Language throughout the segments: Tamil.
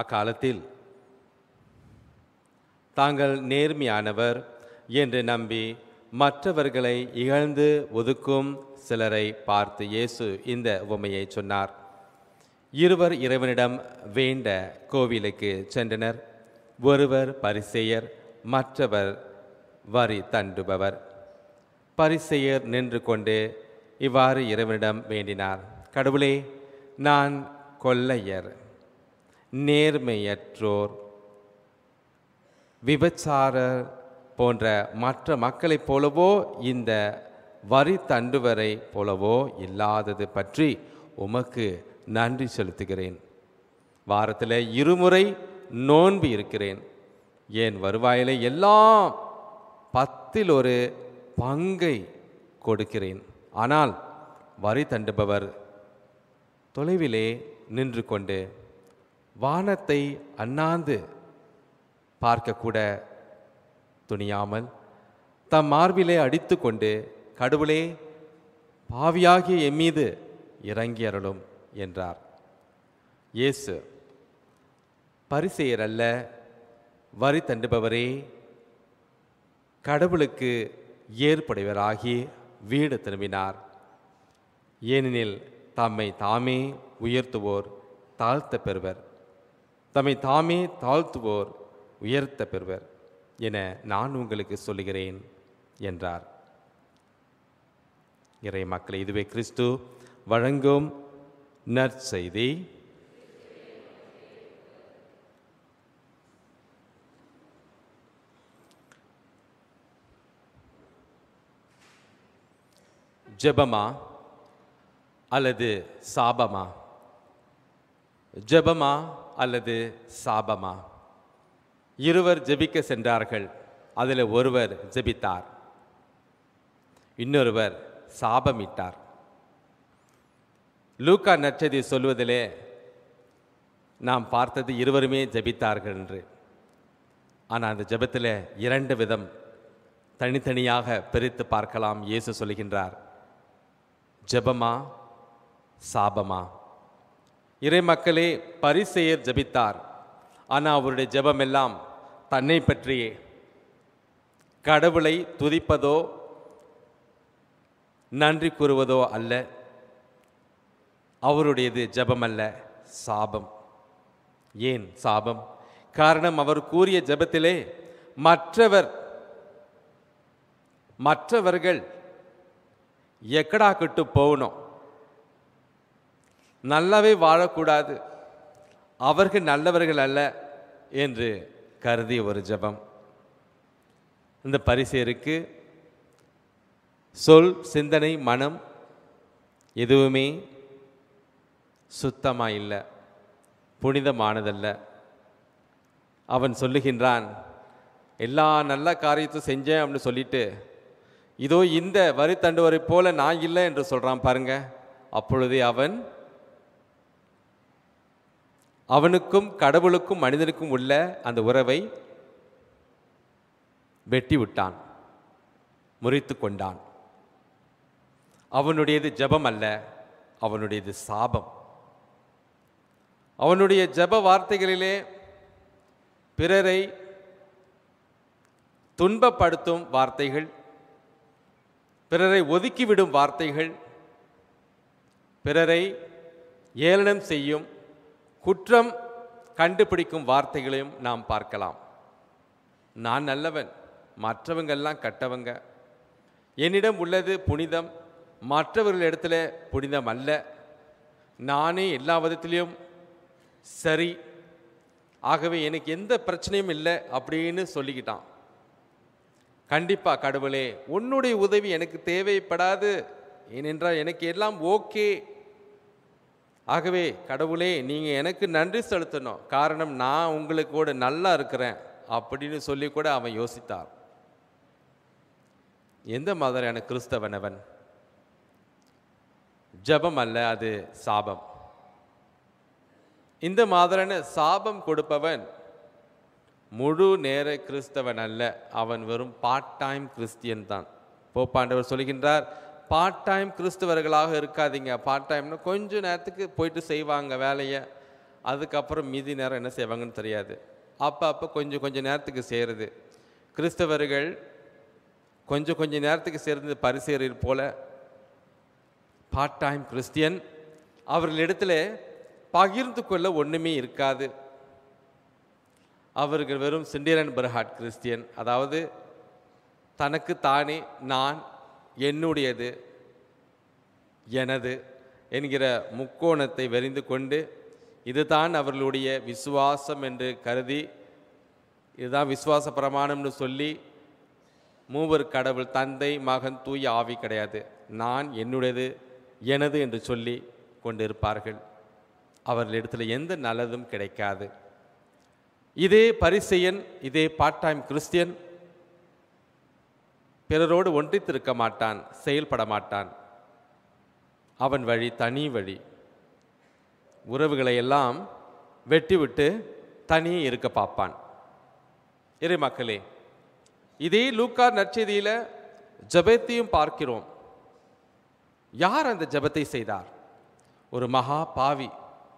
அக்காலத்தில் தாங்கள் நேர்மையானவர் என்று நம்பி மற்றவர்களை இகழ்ந்து ஒதுக்கும் சிலரை பார்த்து இயேசு இந்த உமையை சொன்னார் இருவர் இறைவனிடம் வேண்ட கோவிலுக்கு சென்றனர் ஒருவர் பரிசெயர் மற்றவர் வரி தண்டுபவர் பரிசெயர் நின்று கொண்டு இவ்வாறு இறைவனிடம் வேண்டினார் கடவுளே நான் கொள்ளையர் நேர்மையற்றோர் விபச்சாரர் போன்ற மற்ற மக்களைப் போலவோ இந்த வரி தண்டுவரை போலவோ இல்லாதது பற்றி உமக்கு நன்றி செலுத்துகிறேன் வாரத்தில் இருமுறை நோன்பு இருக்கிறேன் என் வருவாயில் எல்லாம் பத்தில் ஒரு பங்கை கொடுக்கிறேன் ஆனால் வரி தண்டுபவர் தொலைவிலே நின்று கொண்டு வானத்தை அண்ணாந்து பார்க்கக்கூட துணியாமல் தம் மார்பிலே அடித்து கொண்டு கடவுளே பாவியாகிய எம்மீது இறங்கி அருளும் என்றார் இயேசு பரிசெயர் அல்ல வரி தண்டுபவரே கடவுளுக்கு ஏற்புடையவராகி வீடு திரும்பினார் ஏனெனில் தம்மை தாமே உயர்த்துவோர் தாழ்த்த பெறுவர் தம்மை தாமே தாழ்த்துவோர் உயர்த்த பெறுவர் என நான் உங்களுக்கு சொல்லுகிறேன் என்றார் இறை மக்கள் இதுவே கிறிஸ்து வழங்கும் நற்செய்தி ஜெபமா அல்லது சாபமா ஜெபமா அல்லது சாபமா இருவர் ஜெபிக்க சென்றார்கள் அதில் ஒருவர் ஜெபித்தார் இன்னொருவர் சாபமிட்டார் லூக்கா நச்சதி சொல்வதிலே நாம் பார்த்தது இருவருமே ஜபித்தார்கள் என்று ஆனால் அந்த ஜபத்தில் இரண்டு விதம் தனித்தனியாக பிரித்து பார்க்கலாம் இயேசு சொல்கின்றார் ஜபமா சாபமா இறைமக்களே பரிசெயர் ஜபித்தார் ஆனால் அவருடைய ஜபமெல்லாம் தன்னை பற்றியே கடவுளை துதிப்பதோ நன்றி கூறுவதோ அல்ல அவருடையது ஜபம் அல்ல சாபம் ஏன் சாபம் காரணம் அவர் கூறிய ஜபத்திலே மற்றவர் மற்றவர்கள் எக்கடா கட்டு போகணும் நல்லாவே வாழக்கூடாது அவர்கள் நல்லவர்கள் அல்ல என்று கருதிய ஒரு ஜபம் இந்த பரிசேருக்கு சொல் சிந்தனை மனம் எதுவுமே சுத்தமாக இல்லை புனிதமானதல்ல அவன் சொல்லுகின்றான் எல்லா நல்ல காரியத்தையும் செஞ்சேன் அப்படின்னு சொல்லிட்டு இதோ இந்த வரி தண்டுவரை போல நான் இல்லை என்று சொல்கிறான் பாருங்க அப்பொழுதே அவன் அவனுக்கும் கடவுளுக்கும் மனிதனுக்கும் உள்ள அந்த உறவை வெட்டி விட்டான் முறித்து கொண்டான் அவனுடையது ஜபம் அல்ல அவனுடையது சாபம் அவனுடைய ஜப வார்த்தைகளிலே பிறரை துன்பப்படுத்தும் வார்த்தைகள் பிறரை ஒதுக்கிவிடும் வார்த்தைகள் பிறரை ஏளனம் செய்யும் குற்றம் கண்டுபிடிக்கும் வார்த்தைகளையும் நாம் பார்க்கலாம் நான் நல்லவன் மற்றவங்கெல்லாம் கட்டவங்க என்னிடம் உள்ளது புனிதம் மற்றவர்களிடத்தில் புனிதம் அல்ல நானே எல்லா விதத்திலையும் சரி ஆகவே எனக்கு எந்த பிரச்சனையும் இல்லை அப்படின்னு சொல்லிக்கிட்டான் கண்டிப்பாக கடவுளே உன்னுடைய உதவி எனக்கு தேவைப்படாது ஏனென்றால் எனக்கு எல்லாம் ஓகே ஆகவே கடவுளே நீங்கள் எனக்கு நன்றி செலுத்தணும் காரணம் நான் உங்களுக்கு கூட நல்லா இருக்கிறேன் அப்படின்னு சொல்லி கூட அவன் யோசித்தான் எந்த மாதிரியான கிறிஸ்தவனவன் ஜபம் அல்ல அது சாபம் இந்த மாதிரியான சாபம் கொடுப்பவன் முழு நேர கிறிஸ்தவன் அல்ல அவன் வெறும் பார்ட் டைம் கிறிஸ்டியன் தான் போப்பாண்டவர் சொல்கின்றார் பார்ட் டைம் கிறிஸ்தவர்களாக இருக்காதீங்க பார்ட் டைம்னு கொஞ்சம் நேரத்துக்கு போயிட்டு செய்வாங்க வேலையை அதுக்கப்புறம் மீதி நேரம் என்ன செய்வாங்கன்னு தெரியாது அப்போ அப்போ கொஞ்சம் கொஞ்சம் நேரத்துக்கு செய்கிறது கிறிஸ்தவர்கள் கொஞ்சம் கொஞ்சம் நேரத்துக்கு சேர்ந்து பரிசேறியது போல பார்ட் டைம் கிறிஸ்டியன் அவர்களிடத்துல பகிர்ந்து கொள்ள ஒன்றுமே இருக்காது அவர்கள் வெறும் சிண்டியரன் பர்ஹாட் கிறிஸ்டியன் அதாவது தனக்கு தானே நான் என்னுடையது எனது என்கிற முக்கோணத்தை வெறிந்து கொண்டு இதுதான் அவர்களுடைய விசுவாசம் என்று கருதி இதுதான் விசுவாச பிரமாணம்னு சொல்லி மூவர் கடவுள் தந்தை மகன் தூய் ஆவி கிடையாது நான் என்னுடையது எனது என்று சொல்லி கொண்டிருப்பார்கள் அவர்களிடத்தில் எந்த நல்லதும் கிடைக்காது இதே பரிசையன் இதே பார்ட் டைம் கிறிஸ்டியன் பிறரோடு ஒன்றித்திருக்க மாட்டான் செயல்பட மாட்டான் அவன் வழி தனி வழி உறவுகளை எல்லாம் வெட்டிவிட்டு தனியே இருக்க பார்ப்பான் இறை மக்களே இதே லூக்கா நற்செய்தியில் ஜபத்தையும் பார்க்கிறோம் யார் அந்த ஜபத்தை செய்தார் ஒரு மகா பாவி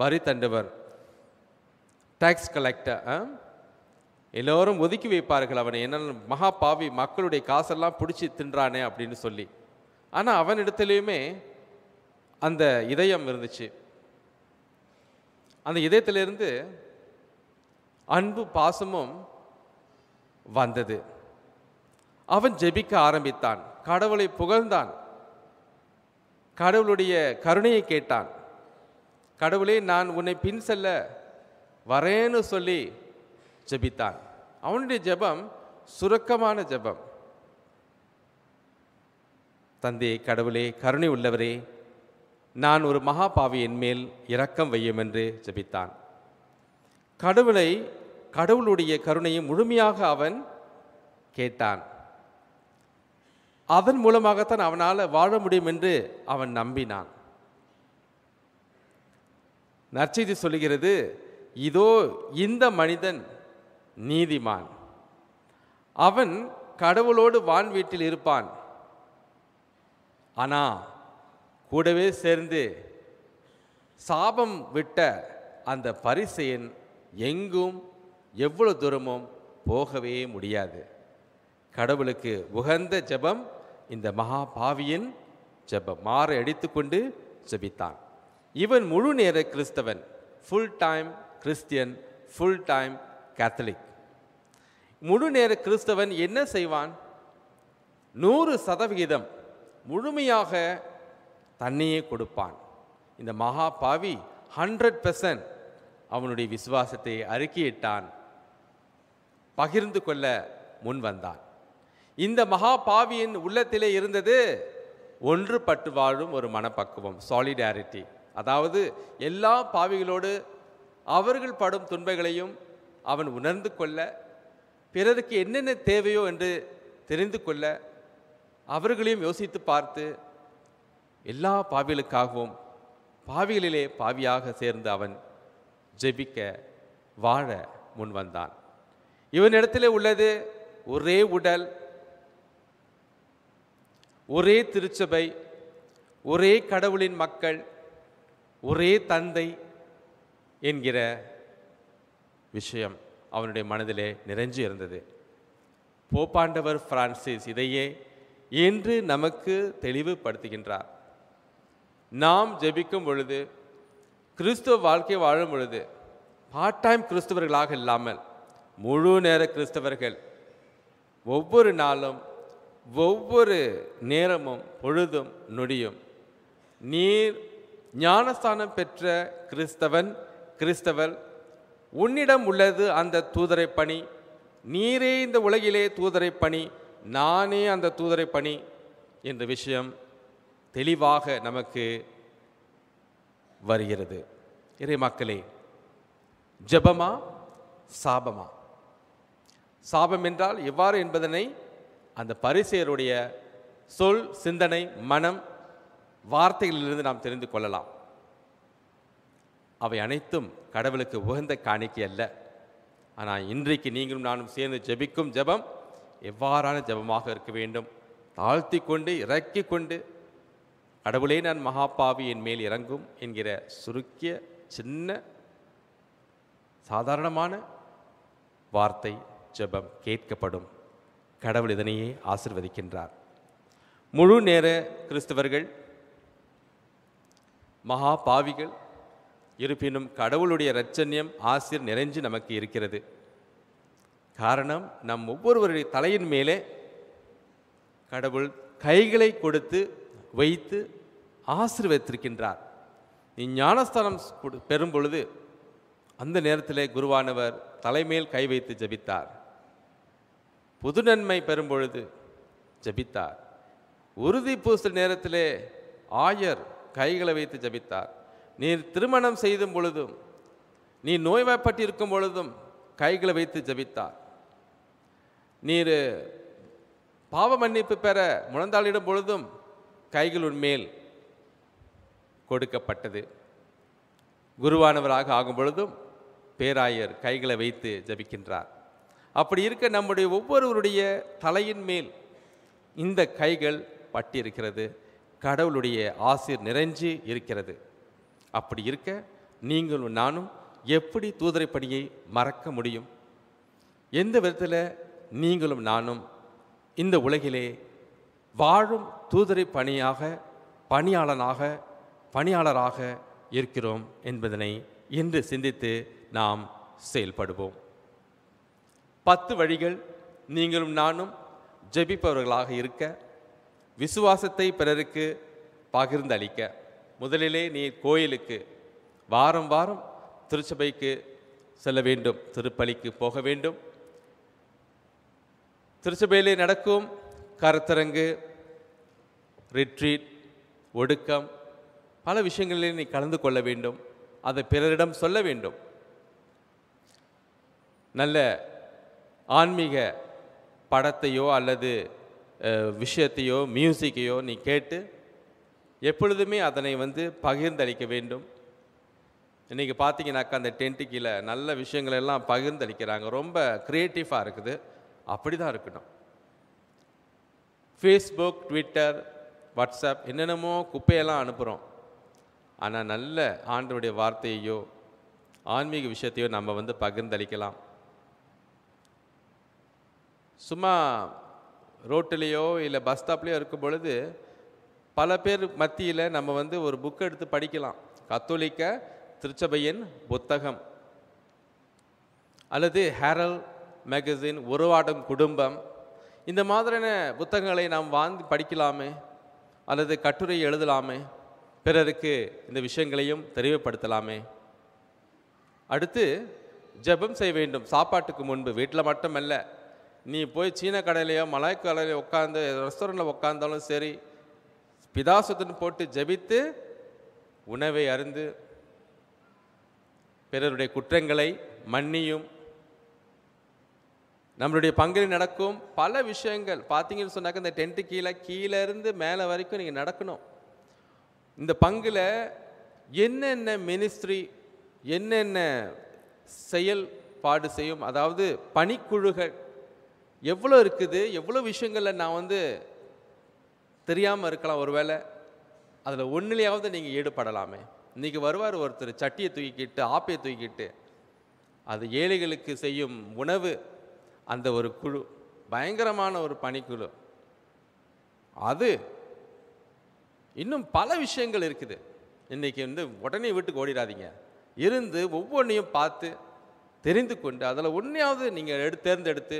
வரி தண்டுவர் டேக்ஸ் கலெக்டர் எல்லோரும் ஒதுக்கி வைப்பார்கள் அவனை என்ன மகா பாவி மக்களுடைய காசெல்லாம் பிடிச்சி தின்றானே அப்படின்னு சொல்லி ஆனால் அவன் இடத்துலையுமே அந்த இதயம் இருந்துச்சு அந்த இதயத்திலிருந்து அன்பு பாசமும் வந்தது அவன் ஜெபிக்க ஆரம்பித்தான் கடவுளை புகழ்ந்தான் கடவுளுடைய கருணையை கேட்டான் கடவுளே நான் உன்னை பின் செல்ல வரேன்னு சொல்லி ஜெபித்தான் அவனுடைய ஜெபம் சுருக்கமான ஜெபம் தந்தையே கடவுளே கருணை உள்ளவரே நான் ஒரு மகா பாவியின் மேல் இரக்கம் வையும் என்று ஜெபித்தான் கடவுளை கடவுளுடைய கருணையை முழுமையாக அவன் கேட்டான் அதன் மூலமாகத்தான் அவனால் வாழ முடியும் என்று அவன் நம்பினான் நற்செய்தி சொல்கிறது இதோ இந்த மனிதன் நீதிமான் அவன் கடவுளோடு வான் வீட்டில் இருப்பான் ஆனால் கூடவே சேர்ந்து சாபம் விட்ட அந்த பரிசையன் எங்கும் எவ்வளவு தூரமும் போகவே முடியாது கடவுளுக்கு உகந்த ஜெபம் இந்த மகா பாவியின் ஜெபம் மாற அடித்துக்கொண்டு ஜெபித்தான் இவன் முழு நேர கிறிஸ்தவன் full time Christian full time Catholic முழு நேர கிறிஸ்தவன் என்ன செய்வான் நூறு சதவிகிதம் முழுமையாக தன்னையே கொடுப்பான் இந்த மகா பாவி ஹண்ட்ரட் பெர்சன்ட் அவனுடைய விசுவாசத்தை அறுக்கியிட்டான் பகிர்ந்து கொள்ள முன் வந்தான் இந்த மகா பாவியின் உள்ளத்திலே இருந்தது ஒன்று பட்டு வாழும் ஒரு மனப்பக்குவம் சாலிடாரிட்டி அதாவது எல்லா பாவிகளோடு அவர்கள் படும் துன்பங்களையும் அவன் உணர்ந்து கொள்ள பிறருக்கு என்னென்ன தேவையோ என்று தெரிந்து கொள்ள அவர்களையும் யோசித்து பார்த்து எல்லா பாவிகளுக்காகவும் பாவிகளிலே பாவியாக சேர்ந்து அவன் ஜெபிக்க வாழ முன் வந்தான் இவனிடத்தில் உள்ளது ஒரே உடல் ஒரே திருச்சபை ஒரே கடவுளின் மக்கள் ஒரே தந்தை என்கிற விஷயம் அவனுடைய மனதிலே நிறைஞ்சு இருந்தது போப்பாண்டவர் பிரான்சிஸ் இதையே இன்று நமக்கு தெளிவுபடுத்துகின்றார் நாம் ஜெபிக்கும் பொழுது கிறிஸ்துவ வாழ்க்கை வாழும் பொழுது பார்ட் டைம் கிறிஸ்தவர்களாக இல்லாமல் முழு நேர கிறிஸ்தவர்கள் ஒவ்வொரு நாளும் ஒவ்வொரு நேரமும் பொழுதும் நொடியும் நீர் ஞானஸ்தானம் பெற்ற கிறிஸ்தவன் கிறிஸ்தவர் உன்னிடம் உள்ளது அந்த தூதரை பணி நீரே இந்த உலகிலே தூதரை பணி நானே அந்த தூதரை பணி என்ற விஷயம் தெளிவாக நமக்கு வருகிறது இறை மக்களே ஜபமா சாபமா சாபம் என்றால் எவ்வாறு என்பதனை அந்த பரிசையருடைய சொல் சிந்தனை மனம் வார்த்தைகளிலிருந்து நாம் தெரிந்து கொள்ளலாம் அவை அனைத்தும் கடவுளுக்கு உகந்த காணிக்கை அல்ல ஆனால் இன்றைக்கு நீங்களும் நானும் சேர்ந்து ஜெபிக்கும் ஜெபம் எவ்வாறான ஜெபமாக இருக்க வேண்டும் தாழ்த்தி கொண்டு இறக்கி கொண்டு கடவுளே நான் மகாபாவி என் மேல் இறங்கும் என்கிற சுருக்கிய சின்ன சாதாரணமான வார்த்தை ஜெபம் கேட்கப்படும் கடவுள் இதனையே ஆசிர்வதிக்கின்றார் முழு நேர கிறிஸ்தவர்கள் மகா பாவிகள் இருப்பினும் கடவுளுடைய ரச்சன்யம் ஆசிர் நிறைஞ்சு நமக்கு இருக்கிறது காரணம் நம் ஒவ்வொருவருடைய தலையின் மேலே கடவுள் கைகளை கொடுத்து வைத்து ஆசிர்வதித்திருக்கின்றார் ஞானஸ்தானம் பெறும் பொழுது அந்த நேரத்தில் குருவானவர் தலைமேல் கை வைத்து ஜபித்தார் புது நன்மை பெறும் பொழுது ஜபித்தார் உறுதி பூசல் நேரத்திலே ஆயர் கைகளை வைத்து ஜபித்தார் நீ திருமணம் செய்தும் பொழுதும் நீ நோய்வாய்ப்பட்டிருக்கும் பொழுதும் கைகளை வைத்து ஜபித்தார் நீர் பாவ மன்னிப்பு பெற முழந்தாளிடும் பொழுதும் கைகள் மேல் கொடுக்கப்பட்டது குருவானவராக ஆகும் பொழுதும் பேராயர் கைகளை வைத்து ஜபிக்கின்றார் அப்படி இருக்க நம்முடைய ஒவ்வொருவருடைய தலையின் மேல் இந்த கைகள் பட்டிருக்கிறது கடவுளுடைய ஆசிர் நிறைஞ்சு இருக்கிறது அப்படி இருக்க நீங்களும் நானும் எப்படி தூதரை பணியை மறக்க முடியும் எந்த விதத்தில் நீங்களும் நானும் இந்த உலகிலே வாழும் தூதரை பணியாக பணியாளனாக பணியாளராக இருக்கிறோம் என்பதனை இன்று சிந்தித்து நாம் செயல்படுவோம் பத்து வழிகள் நீங்களும் நானும் ஜெபிப்பவர்களாக இருக்க விசுவாசத்தை பிறருக்கு பகிர்ந்தளிக்க முதலிலே நீ கோயிலுக்கு வாரம் வாரம் திருச்சபைக்கு செல்ல வேண்டும் திருப்பலிக்கு போக வேண்டும் திருச்சபையிலே நடக்கும் கருத்தரங்கு ரிட்ரீட் ஒடுக்கம் பல விஷயங்களிலே நீ கலந்து கொள்ள வேண்டும் அதை பிறரிடம் சொல்ல வேண்டும் நல்ல ஆன்மீக படத்தையோ அல்லது விஷயத்தையோ மியூசிக்கையோ நீ கேட்டு எப்பொழுதுமே அதனை வந்து பகிர்ந்தளிக்க வேண்டும் இன்றைக்கி பார்த்தீங்கன்னாக்கா அந்த டென்ட்டு கீழே நல்ல விஷயங்கள் எல்லாம் பகிர்ந்தளிக்கிறாங்க ரொம்ப க்ரியேட்டிவாக இருக்குது அப்படி தான் இருக்கணும் ஃபேஸ்புக் ட்விட்டர் வாட்ஸ்அப் என்னென்னமோ குப்பையெல்லாம் அனுப்புகிறோம் ஆனால் நல்ல ஆண்டோடைய வார்த்தையோ ஆன்மீக விஷயத்தையோ நம்ம வந்து பகிர்ந்தளிக்கலாம் சும்மா ரோட்டிலேயோ இல்லை பஸ் ஸ்டாப்லேயோ இருக்கும் பொழுது பல பேர் மத்தியில் நம்ம வந்து ஒரு புக் எடுத்து படிக்கலாம் கத்தோலிக்க திருச்சபையின் புத்தகம் அல்லது ஹேரல் மேகசின் உருவாடும் குடும்பம் இந்த மாதிரியான புத்தகங்களை நாம் வாழ்ந்து படிக்கலாமே அல்லது கட்டுரை எழுதலாமே பிறருக்கு இந்த விஷயங்களையும் தெரிவுப்படுத்தலாமே அடுத்து ஜபம் செய்ய வேண்டும் சாப்பாட்டுக்கு முன்பு வீட்டில் மட்டுமல்ல நீ போய் சீன கடையிலையோ மலாய் கடையிலையோ உட்காந்து ரெஸ்டாரண்ட்டில் உட்காந்தாலும் சரி பிதாசுதன் போட்டு ஜபித்து உணவை அருந்து பிறருடைய குற்றங்களை மன்னியும் நம்மளுடைய பங்கில் நடக்கும் பல விஷயங்கள் பார்த்தீங்கன்னு சொன்னாக்க இந்த டென்ட்டு கீழே கீழே இருந்து மேலே வரைக்கும் நீங்கள் நடக்கணும் இந்த பங்கில் என்னென்ன மினிஸ்ட்ரி என்னென்ன செயல்பாடு செய்யும் அதாவது பணிக்குழுகள் எவ்வளோ இருக்குது எவ்வளோ விஷயங்களில் நான் வந்து தெரியாமல் இருக்கலாம் ஒரு வேளை அதில் ஒன்றிலேயாவது நீங்கள் ஈடுபடலாமே இன்றைக்கி வருவார் ஒருத்தர் சட்டியை தூக்கிக்கிட்டு ஆப்பையை தூக்கிக்கிட்டு அது ஏழைகளுக்கு செய்யும் உணவு அந்த ஒரு குழு பயங்கரமான ஒரு பணிக்குழு அது இன்னும் பல விஷயங்கள் இருக்குது இன்றைக்கி வந்து உடனே வீட்டுக்கு ஓடிடாதீங்க இருந்து ஒவ்வொன்றையும் பார்த்து தெரிந்து கொண்டு அதில் ஒன்றையாவது நீங்கள் எடு தேர்ந்தெடுத்து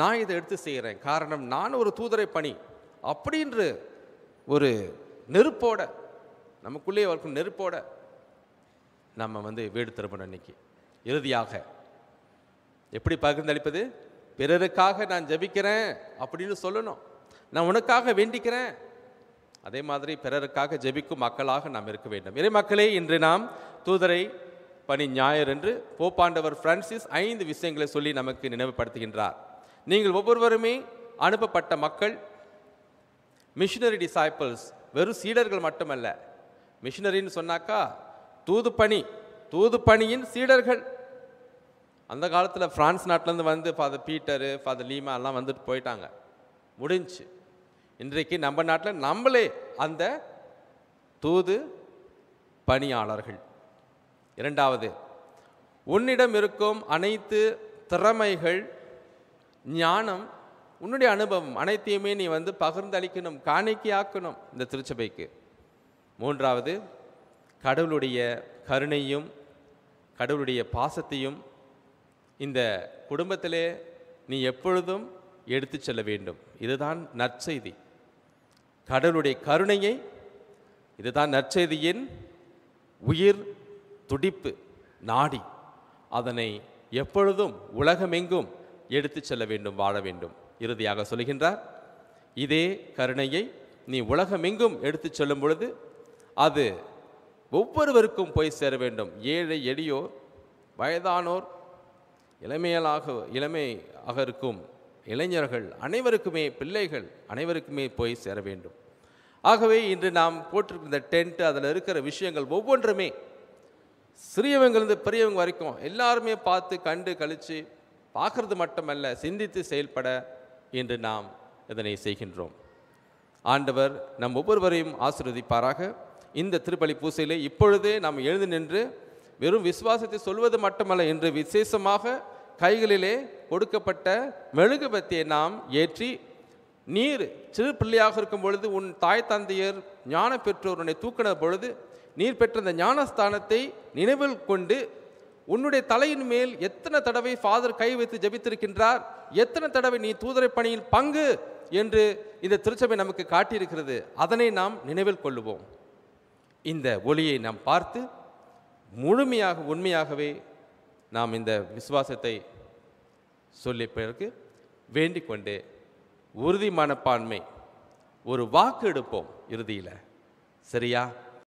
நான் இதை எடுத்து செய்கிறேன் காரணம் நான் ஒரு தூதரை பணி அப்படின்ற ஒரு நெருப்போட நமக்குள்ளேயே வளர்க்கும் நெருப்போட நம்ம வந்து வீடு திரும்பணும் அன்னைக்கு இறுதியாக எப்படி பகிர்ந்தளிப்பது பிறருக்காக நான் ஜபிக்கிறேன் அப்படின்னு சொல்லணும் நான் உனக்காக வேண்டிக்கிறேன் அதே மாதிரி பிறருக்காக ஜெபிக்கும் மக்களாக நாம் இருக்க வேண்டும் இறை மக்களே இன்று நாம் தூதரை பணி ஞாயிறு என்று போப்பாண்டவர் பிரான்சிஸ் ஐந்து விஷயங்களை சொல்லி நமக்கு நினைவுபடுத்துகின்றார் நீங்கள் ஒவ்வொருவருமே அனுப்பப்பட்ட மக்கள் மிஷினரி டிசாய்பிள்ஸ் வெறும் சீடர்கள் மட்டுமல்ல மிஷினரின்னு சொன்னாக்கா தூது பணி தூது பணியின் சீடர்கள் அந்த காலத்தில் ஃப்ரான்ஸ் நாட்டிலேருந்து வந்து ஃபாதர் பீட்டரு ஃபாதர் லீமா எல்லாம் வந்துட்டு போயிட்டாங்க முடிஞ்சு இன்றைக்கு நம்ம நாட்டில் நம்மளே அந்த தூது பணியாளர்கள் இரண்டாவது உன்னிடம் இருக்கும் அனைத்து திறமைகள் ஞானம் உன்னுடைய அனுபவம் அனைத்தையுமே நீ வந்து பகிர்ந்தளிக்கணும் காணிக்கையாக்கணும் இந்த திருச்சபைக்கு மூன்றாவது கடவுளுடைய கருணையும் கடவுளுடைய பாசத்தையும் இந்த குடும்பத்திலே நீ எப்பொழுதும் எடுத்து செல்ல வேண்டும் இதுதான் நற்செய்தி கடவுளுடைய கருணையை இதுதான் நற்செய்தியின் உயிர் துடிப்பு நாடி அதனை எப்பொழுதும் உலகமெங்கும் எடுத்து செல்ல வேண்டும் வாழ வேண்டும் இறுதியாக சொல்கின்றார் இதே கருணையை நீ உலகமெங்கும் எடுத்துச் செல்லும் பொழுது அது ஒவ்வொருவருக்கும் போய் சேர வேண்டும் ஏழை எளியோர் வயதானோர் இளமையலாக இளமையாக இருக்கும் இளைஞர்கள் அனைவருக்குமே பிள்ளைகள் அனைவருக்குமே போய் சேர வேண்டும் ஆகவே இன்று நாம் போட்டிருக்கிற டென்ட் அதில் இருக்கிற விஷயங்கள் ஒவ்வொன்றுமே சிறியவங்கலேருந்து பெரியவங்க வரைக்கும் எல்லாருமே பார்த்து கண்டு கழித்து பார்க்குறது மட்டுமல்ல சிந்தித்து செயல்பட இன்று நாம் இதனை செய்கின்றோம் ஆண்டவர் நம் ஒவ்வொருவரையும் ஆசிர்வதிப்பாராக இந்த திருப்பலி பூசையிலே இப்பொழுதே நாம் எழுந்து நின்று வெறும் விசுவாசத்தை சொல்வது மட்டுமல்ல என்று விசேஷமாக கைகளிலே கொடுக்கப்பட்ட மெழுகுபத்தியை நாம் ஏற்றி நீர் சிறு பிள்ளையாக இருக்கும் பொழுது உன் தாய் தந்தையர் ஞான பெற்றோர் தூக்கின பொழுது நீர் பெற்ற அந்த ஞானஸ்தானத்தை நினைவில் கொண்டு உன்னுடைய தலையின் மேல் எத்தனை தடவை ஃபாதர் கை வைத்து ஜபித்திருக்கின்றார் எத்தனை தடவை நீ தூதரை பணியில் பங்கு என்று இந்த திருச்சபை நமக்கு காட்டியிருக்கிறது அதனை நாம் நினைவில் கொள்ளுவோம் இந்த ஒளியை நாம் பார்த்து முழுமையாக உண்மையாகவே நாம் இந்த விசுவாசத்தை சொல்லி பிறகு வேண்டிக் கொண்டு உறுதி மனப்பான்மை ஒரு வாக்கு எடுப்போம் இறுதியில் சரியா